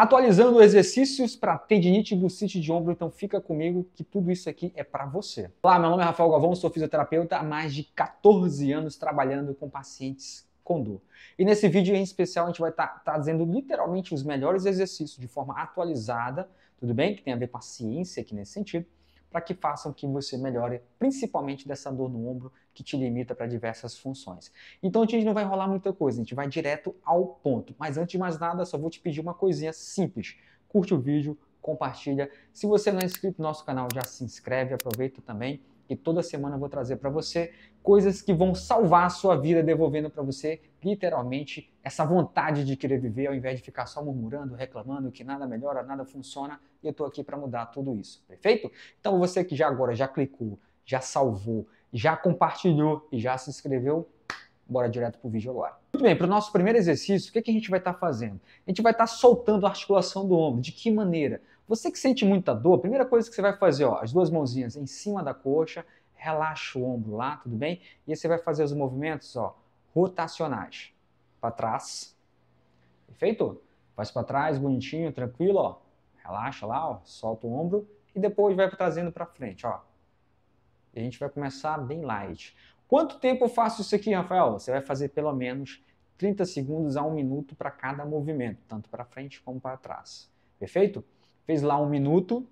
atualizando exercícios para tendinite, e bucite de ombro, então fica comigo que tudo isso aqui é para você. Olá, meu nome é Rafael Galvão, sou fisioterapeuta há mais de 14 anos trabalhando com pacientes com dor. E nesse vídeo em especial a gente vai estar tá trazendo tá literalmente os melhores exercícios de forma atualizada, tudo bem? Que tem a ver com a ciência aqui nesse sentido para que façam que você melhore, principalmente dessa dor no ombro que te limita para diversas funções. Então a gente não vai rolar muita coisa, a gente vai direto ao ponto. Mas antes de mais nada, só vou te pedir uma coisinha simples. Curte o vídeo, compartilha. Se você não é inscrito no nosso canal, já se inscreve, aproveita também e toda semana eu vou trazer para você coisas que vão salvar a sua vida, devolvendo para você literalmente essa vontade de querer viver ao invés de ficar só murmurando, reclamando que nada melhora, nada funciona. E eu estou aqui para mudar tudo isso, perfeito? Então você que já agora já clicou, já salvou, já compartilhou e já se inscreveu, bora direto pro vídeo agora. Muito bem, para o nosso primeiro exercício, o que, que a gente vai estar tá fazendo? A gente vai estar tá soltando a articulação do ombro. De que maneira? Você que sente muita dor, a primeira coisa que você vai fazer, ó, as duas mãozinhas em cima da coxa, relaxa o ombro lá, tudo bem? E aí você vai fazer os movimentos, ó, rotacionais. Para trás. Perfeito? Faz para trás, bonitinho, tranquilo, ó. Relaxa lá, ó, solta o ombro e depois vai trazendo para frente, ó. E a gente vai começar bem light. Quanto tempo eu faço isso aqui, Rafael? Você vai fazer pelo menos 30 segundos a 1 minuto para cada movimento, tanto para frente como para trás. Perfeito? Fez lá um minuto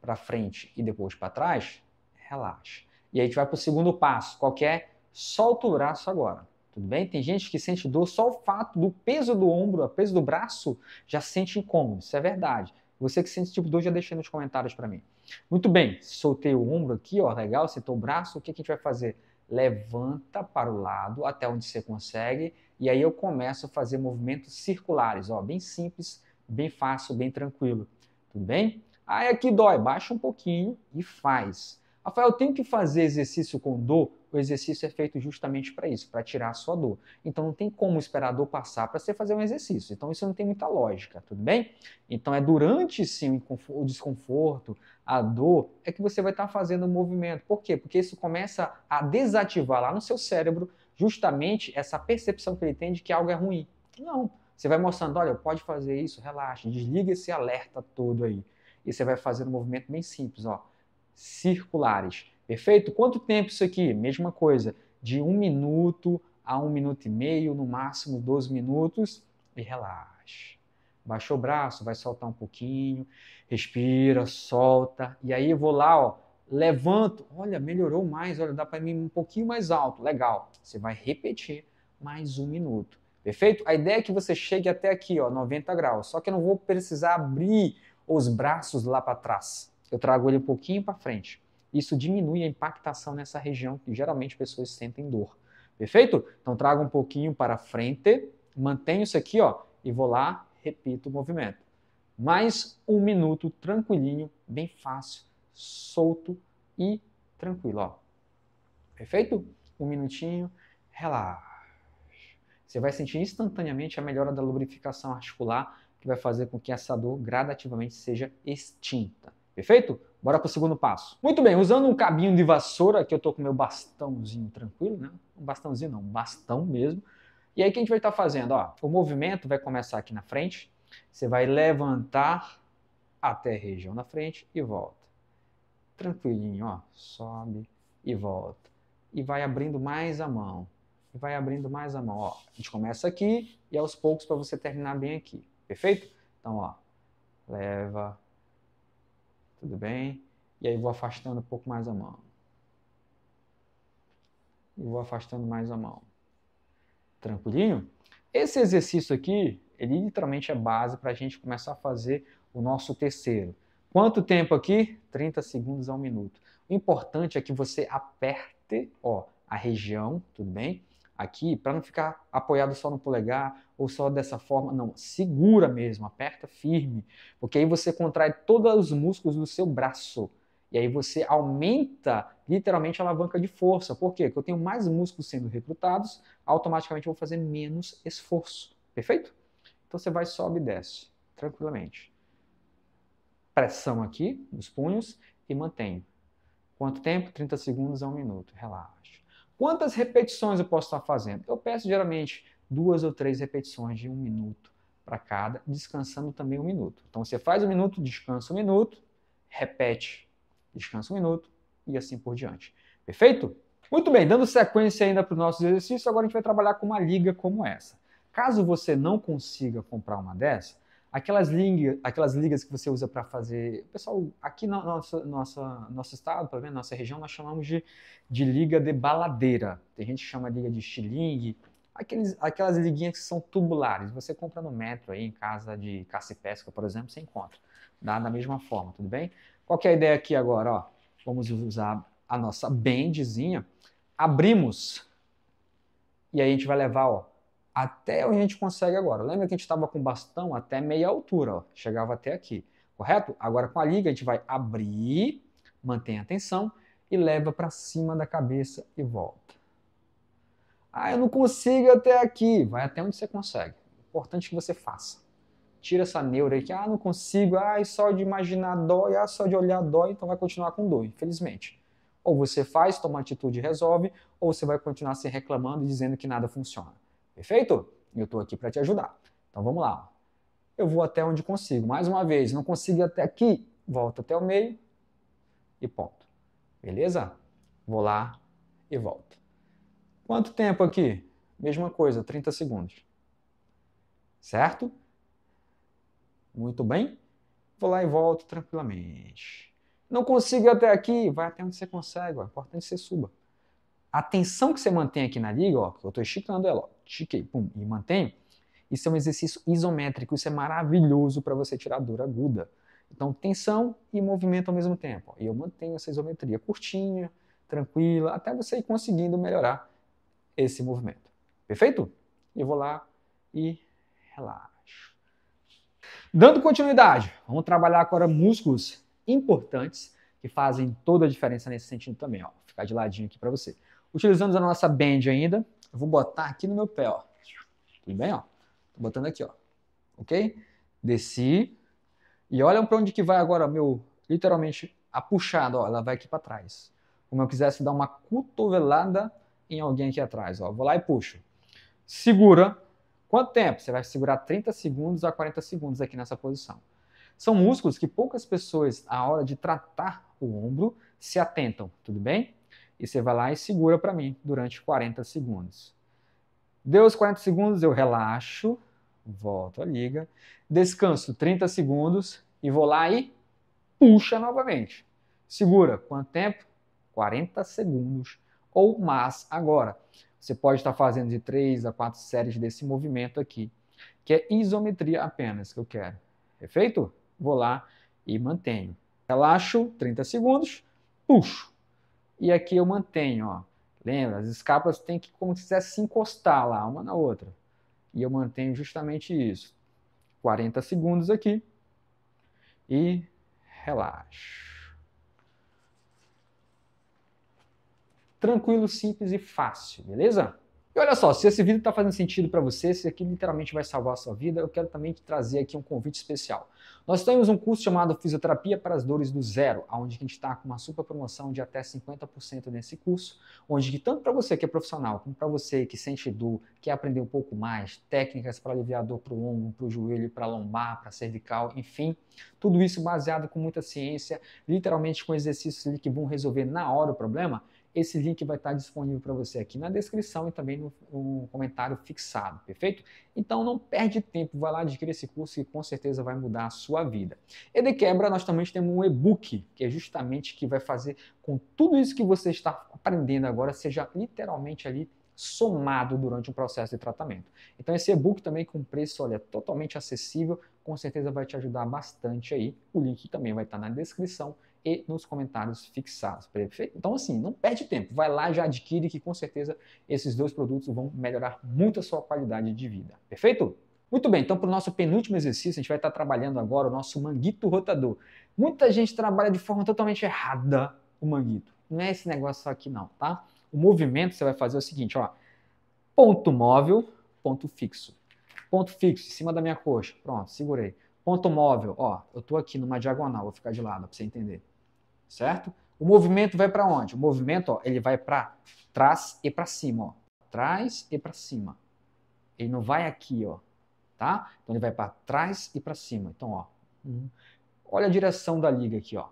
para frente e depois para trás, relaxa. E aí a gente vai para o segundo passo, qual é? Solta o braço agora. Tudo bem? Tem gente que sente dor, só o fato do peso do ombro, o peso do braço, já sente incômodo. Isso é verdade. Você que sente esse tipo de dor, já deixa nos comentários para mim. Muito bem, soltei o ombro aqui, ó, legal, soltou o braço. O que, que a gente vai fazer? Levanta para o lado até onde você consegue. E aí eu começo a fazer movimentos circulares, ó, bem simples bem fácil, bem tranquilo. Tudo bem? Aí aqui dói, baixa um pouquinho e faz. Rafael, eu tenho que fazer exercício com dor? O exercício é feito justamente para isso, para tirar a sua dor. Então não tem como esperar a dor passar para você fazer um exercício. Então isso não tem muita lógica, tudo bem? Então é durante sim o desconforto, a dor, é que você vai estar tá fazendo o movimento. Por quê? Porque isso começa a desativar lá no seu cérebro justamente essa percepção que ele tem de que algo é ruim. Não. Você vai mostrando, olha, pode fazer isso, relaxa, desliga esse alerta todo aí. E você vai fazer um movimento bem simples, ó, circulares. Perfeito? Quanto tempo isso aqui? Mesma coisa, de um minuto a um minuto e meio, no máximo 12 minutos, e relaxa. Baixou o braço, vai soltar um pouquinho, respira, solta, e aí eu vou lá, ó, levanto, olha, melhorou mais, olha, dá para mim um pouquinho mais alto, legal. Você vai repetir mais um minuto. Perfeito? A ideia é que você chegue até aqui, ó, 90 graus. Só que eu não vou precisar abrir os braços lá para trás. Eu trago ele um pouquinho para frente. Isso diminui a impactação nessa região que geralmente pessoas sentem dor. Perfeito? Então trago um pouquinho para frente, mantenho isso aqui, ó, e vou lá, repito o movimento. Mais um minuto tranquilinho, bem fácil, solto e tranquilo, ó. Perfeito? Um minutinho, relaxa. Você vai sentir instantaneamente a melhora da lubrificação articular, que vai fazer com que essa dor gradativamente seja extinta. Perfeito? Bora para o segundo passo. Muito bem, usando um cabinho de vassoura, que eu tô com meu bastãozinho tranquilo, né? Um bastãozinho não, um bastão mesmo. E aí o que a gente vai estar tá fazendo? Ó, o movimento vai começar aqui na frente. Você vai levantar até a região na frente e volta. Tranquilinho, ó. Sobe e volta. E vai abrindo mais a mão e vai abrindo mais a mão. Ó, a gente começa aqui e aos poucos para você terminar bem aqui. Perfeito? Então, ó, leva, tudo bem? E aí vou afastando um pouco mais a mão. E vou afastando mais a mão. Tranquilinho? Esse exercício aqui, ele literalmente é base para a gente começar a fazer o nosso terceiro. Quanto tempo aqui? 30 segundos a um minuto. O importante é que você aperte ó, a região, tudo bem? aqui para não ficar apoiado só no polegar ou só dessa forma. Não, segura mesmo, aperta firme, porque aí você contrai todos os músculos do seu braço. E aí você aumenta literalmente a alavanca de força. Por quê? Porque eu tenho mais músculos sendo recrutados, automaticamente eu vou fazer menos esforço. Perfeito? Então você vai, sobe e desce, tranquilamente. Pressão aqui nos punhos e mantenha. Quanto tempo? 30 segundos a um minuto. Relaxa. Quantas repetições eu posso estar fazendo? Eu peço geralmente duas ou três repetições de um minuto para cada, descansando também um minuto. Então você faz um minuto, descansa um minuto, repete, descansa um minuto e assim por diante. Perfeito? Muito bem, dando sequência ainda para os nossos exercícios, agora a gente vai trabalhar com uma liga como essa. Caso você não consiga comprar uma dessa, Aquelas, liga, aquelas ligas que você usa para fazer. Pessoal, aqui no nosso, nosso nosso estado, pelo menos nossa região, nós chamamos de, de liga de baladeira. Tem gente que chama de liga de estilingue. Aqueles, aquelas liguinhas que são tubulares. Você compra no metro aí, em casa de caça e pesca, por exemplo, você encontra. Dá da mesma forma, tudo bem? Qual que é a ideia aqui agora? Ó, vamos usar a nossa bandzinha. Abrimos. E aí a gente vai levar, ó, até onde a gente consegue agora. Lembra que a gente estava com bastão até meia altura, ó, chegava até aqui, correto? Agora com a liga a gente vai abrir, mantém a tensão e leva para cima da cabeça e volta. Ah, eu não consigo até aqui. Vai até onde você consegue. Importante que você faça. Tira essa neura aí que, ah, não consigo, ah, só de imaginar dói, ah, só de olhar dói, então vai continuar com dor, infelizmente. Ou você faz, toma atitude e resolve, ou você vai continuar se reclamando e dizendo que nada funciona. Perfeito? Eu estou aqui para te ajudar. Então vamos lá. Eu vou até onde consigo. Mais uma vez, não consigo ir até aqui, volto até o meio e ponto. Beleza? Vou lá e volto. Quanto tempo aqui? Mesma coisa, 30 segundos. Certo? Muito bem. Vou lá e volto tranquilamente. Não consigo ir até aqui, vai até onde você consegue. Ó. É importante que você suba. A tensão que você mantém aqui na liga, ó, eu estou esticando ela, é ó, estiquei, pum, e mantenho. Isso é um exercício isométrico, isso é maravilhoso para você tirar dor aguda. Então, tensão e movimento ao mesmo tempo. E eu mantenho essa isometria curtinha, tranquila, até você ir conseguindo melhorar esse movimento. Perfeito? Eu vou lá e relaxo. Dando continuidade, vamos trabalhar agora músculos importantes que fazem toda a diferença nesse sentido também. Ó. Vou ficar de ladinho aqui para você. Utilizamos a nossa band ainda, eu vou botar aqui no meu pé, ó. Tudo bem, ó? Tô botando aqui, ó. Ok? Desci. E olha para onde que vai agora, meu, literalmente, a puxada, ó. Ela vai aqui para trás. Como eu quisesse dar uma cotovelada em alguém aqui atrás, ó. Vou lá e puxo. Segura. Quanto tempo? Você vai segurar 30 segundos a 40 segundos aqui nessa posição. São músculos que poucas pessoas, a hora de tratar o ombro, se atentam, tudo bem? e você vai lá e segura para mim durante 40 segundos. Deu os 40 segundos, eu relaxo, volto a liga, descanso 30 segundos e vou lá e puxa novamente. Segura. Quanto tempo? 40 segundos ou mais agora. Você pode estar fazendo de 3 a 4 séries desse movimento aqui, que é isometria apenas que eu quero. Perfeito? Vou lá e mantenho. Relaxo 30 segundos, puxo. E aqui eu mantenho, ó. Lembra, as escapas tem que, como se quiser, se encostar lá, uma na outra. E eu mantenho justamente isso. 40 segundos aqui. E relaxo. Tranquilo, simples e fácil, beleza? E olha só, se esse vídeo está fazendo sentido para você, se aqui literalmente vai salvar a sua vida, eu quero também te trazer aqui um convite especial. Nós temos um curso chamado Fisioterapia para as Dores do Zero, onde a gente está com uma super promoção de até 50% nesse curso, onde que tanto para você que é profissional, como para você que sente dor, quer aprender um pouco mais, técnicas para aliviar dor para o ombro, para o joelho, para a lombar, para a cervical, enfim, tudo isso baseado com muita ciência, literalmente com exercícios que vão resolver na hora o problema, esse link vai estar tá disponível para você aqui na descrição e também no, no, comentário fixado, perfeito? Então não perde tempo, vai lá adquirir esse curso que com certeza vai mudar sua vida. E de quebra, nós também temos um e-book, que é justamente que vai fazer com tudo isso que você está aprendendo agora seja literalmente ali somado durante o processo de tratamento. Então esse e-book também com preço, olha, totalmente acessível, com certeza vai te ajudar bastante aí. O link também vai estar na descrição e nos comentários fixados, perfeito? Então assim, não perde tempo, vai lá já adquire que com certeza esses dois produtos vão melhorar muito a sua qualidade de vida, perfeito? Muito bem, então para o nosso penúltimo exercício, a gente vai estar trabalhando agora o nosso manguito rotador. Muita gente trabalha de forma totalmente errada o manguito. Não é esse negócio aqui não, tá? O movimento você vai fazer é o seguinte, ó. Ponto móvel, ponto fixo. Ponto fixo em cima da minha coxa. Pronto, segurei. Ponto móvel, ó, eu tô aqui numa diagonal, vou ficar de lado para você entender. Certo? O movimento vai para onde? O movimento, ó, ele vai para trás e para cima, ó. Trás e para cima. Ele não vai aqui, ó tá? Então ele vai para trás e para cima. Então, ó, uhum. olha a direção da liga aqui, ó,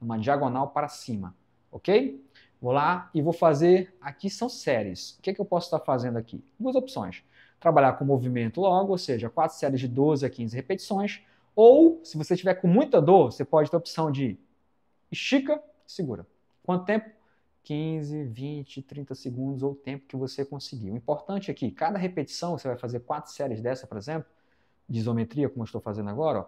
uma diagonal para cima, ok? Vou lá e vou fazer. Aqui são séries. O que, é que eu posso estar fazendo aqui? Duas opções: trabalhar com movimento logo, ou seja, quatro séries de 12 a 15 repetições. Ou, se você tiver com muita dor, você pode ter a opção de estica, segura. Quanto tempo? 15, 20, 30 segundos ou o tempo que você conseguir. O importante é que cada repetição, você vai fazer quatro séries dessa, por exemplo, de isometria, como eu estou fazendo agora, ó,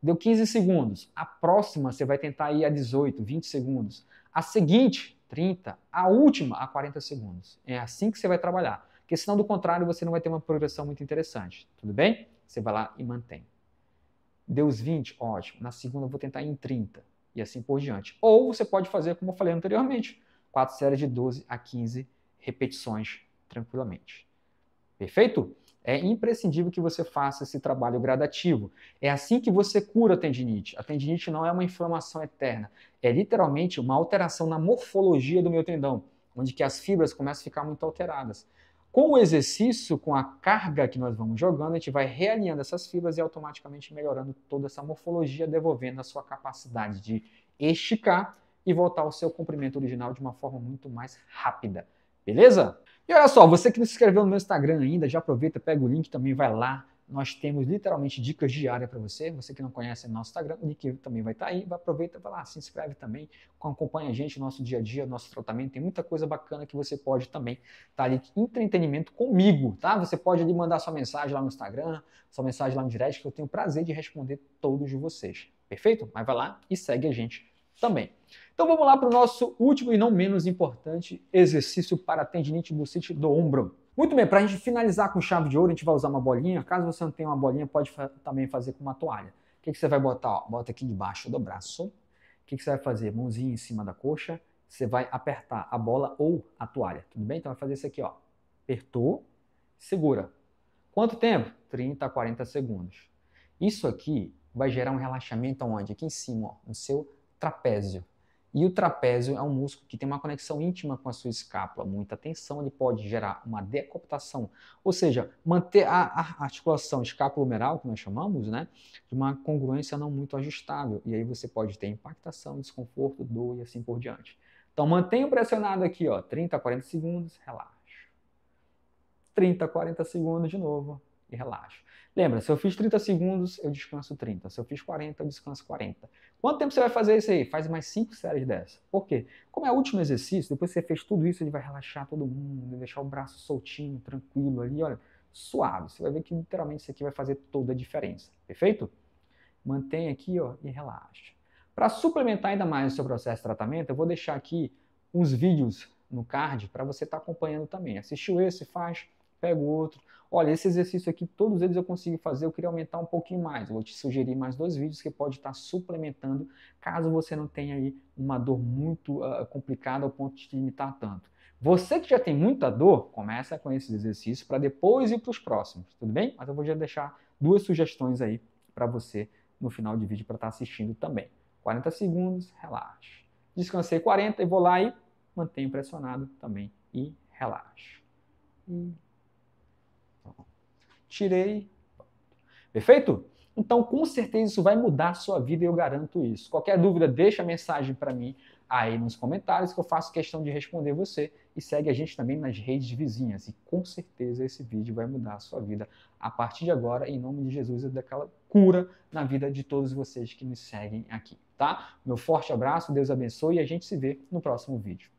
deu 15 segundos. A próxima você vai tentar ir a 18, 20 segundos. A seguinte, 30. A última, a 40 segundos. É assim que você vai trabalhar. Porque senão, do contrário, você não vai ter uma progressão muito interessante. Tudo bem? Você vai lá e mantém. Deu os 20? Ótimo. Na segunda eu vou tentar ir em 30. E assim por diante. Ou você pode fazer como eu falei anteriormente quatro séries de 12 a 15 repetições tranquilamente. Perfeito? É imprescindível que você faça esse trabalho gradativo. É assim que você cura a tendinite. A tendinite não é uma inflamação eterna, é literalmente uma alteração na morfologia do meu tendão, onde que as fibras começam a ficar muito alteradas. Com o exercício, com a carga que nós vamos jogando, a gente vai realinhando essas fibras e automaticamente melhorando toda essa morfologia, devolvendo a sua capacidade de esticar e voltar ao seu comprimento original de uma forma muito mais rápida. Beleza? E olha só, você que não se inscreveu no meu Instagram ainda, já aproveita, pega o link também, vai lá. Nós temos literalmente dicas diárias para você. Você que não conhece o nosso Instagram, o link também vai estar tá aí. Aproveita, vai lá, se inscreve também, acompanha a gente, nosso dia a dia, nosso tratamento. Tem muita coisa bacana que você pode também estar tá ali, entretenimento comigo, tá? Você pode ali mandar sua mensagem lá no Instagram, sua mensagem lá no direct, que eu tenho o prazer de responder todos de vocês. Perfeito? Mas vai lá e segue a gente também. Então vamos lá para o nosso último e não menos importante exercício para tendinite bursite do ombro. Muito bem, para a gente finalizar com chave de ouro, a gente vai usar uma bolinha. Caso você não tenha uma bolinha, pode fa também fazer com uma toalha. O que, que você vai botar? Ó, bota aqui debaixo do braço. O que, que você vai fazer? Mãozinha em cima da coxa. Você vai apertar a bola ou a toalha, tudo bem? Então vai fazer isso aqui, ó. Apertou, segura. Quanto tempo? 30 a 40 segundos. Isso aqui vai gerar um relaxamento onde? Aqui em cima, ó, no seu trapézio. E o trapézio é um músculo que tem uma conexão íntima com a sua escápula. Muita tensão ele pode gerar uma decoptação, ou seja, manter a, a articulação escapulomeral, que nós chamamos, né, de uma congruência não muito ajustável. E aí você pode ter impactação, desconforto, dor e assim por diante. Então mantenha pressionado aqui, ó, 30 a 40 segundos, relaxa. 30 a 40 segundos de novo e relaxa. Lembra, se eu fiz 30 segundos, eu descanso 30. Se eu fiz 40, eu descanso 40. Quanto tempo você vai fazer isso aí? Faz mais 5 séries dessa. Por quê? Como é o último exercício, depois que você fez tudo isso, ele vai relaxar todo mundo, deixar o braço soltinho, tranquilo ali, olha, suave. Você vai ver que literalmente isso aqui vai fazer toda a diferença. Perfeito? Mantém aqui, ó, e relaxa. Para suplementar ainda mais o seu processo de tratamento, eu vou deixar aqui uns vídeos no card para você estar tá acompanhando também. Assistiu esse, faz, pega o outro olha, esse exercício aqui, todos eles eu consigo fazer, eu queria aumentar um pouquinho mais. vou te sugerir mais dois vídeos que pode estar suplementando, caso você não tenha aí uma dor muito uh, complicada ao ponto de te limitar tanto. Você que já tem muita dor, começa com esses exercícios para depois ir para os próximos, tudo bem? Mas eu vou já deixar duas sugestões aí para você no final de vídeo para estar tá assistindo também. 40 segundos, relaxe. Descansei 40 e vou lá e mantenho pressionado também e relaxe tirei. Perfeito? Então, com certeza isso vai mudar a sua vida e eu garanto isso. Qualquer dúvida, deixa a mensagem para mim aí nos comentários que eu faço questão de responder você e segue a gente também nas redes vizinhas. E com certeza esse vídeo vai mudar a sua vida a partir de agora, em nome de Jesus, e daquela cura na vida de todos vocês que me seguem aqui, tá? Meu forte abraço, Deus abençoe e a gente se vê no próximo vídeo.